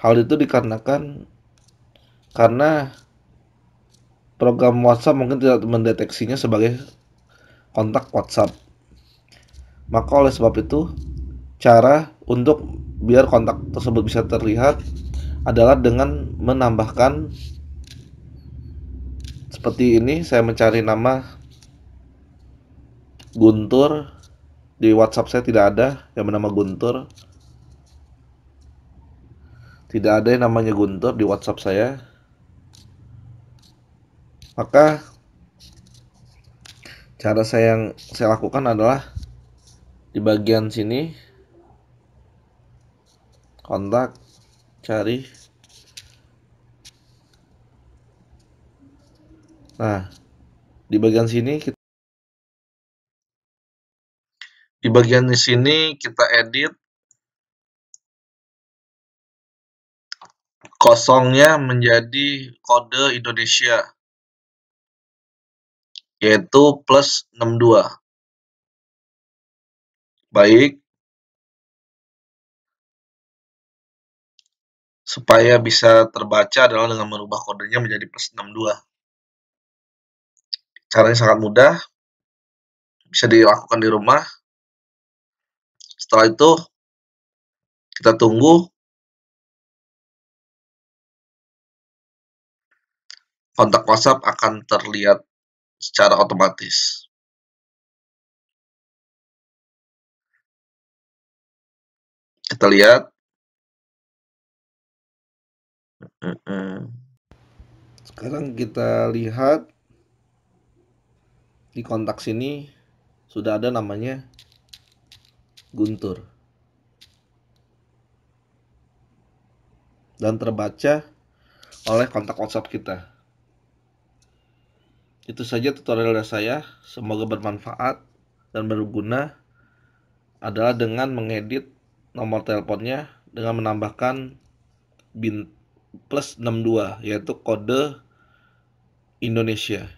Hal itu dikarenakan karena program WhatsApp mungkin tidak mendeteksinya sebagai kontak WhatsApp. Maka oleh sebab itu, cara untuk biar kontak tersebut bisa terlihat adalah dengan menambahkan seperti ini saya mencari nama Guntur di WhatsApp saya tidak ada yang bernama Guntur tidak ada yang namanya Guntur di WhatsApp saya maka cara saya yang saya lakukan adalah di bagian sini kontak cari nah di bagian sini kita di bagian di sini kita edit kosongnya menjadi kode Indonesia, yaitu plus +62. Baik. Supaya bisa terbaca adalah dengan merubah kodenya menjadi plus +62. Caranya sangat mudah. Bisa dilakukan di rumah. Setelah itu, kita tunggu kontak WhatsApp akan terlihat secara otomatis. Kita lihat. Sekarang kita lihat di kontak sini sudah ada namanya Guntur. Dan terbaca oleh kontak WhatsApp kita. Itu saja tutorial dari saya. Semoga bermanfaat dan berguna adalah dengan mengedit nomor teleponnya dengan menambahkan bin plus 62 yaitu kode Indonesia.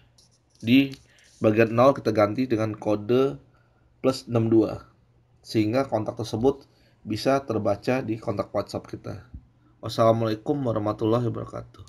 Di bagian 0 kita ganti dengan kode plus 62 sehingga kontak tersebut bisa terbaca di kontak WhatsApp kita. Wassalamualaikum warahmatullahi wabarakatuh.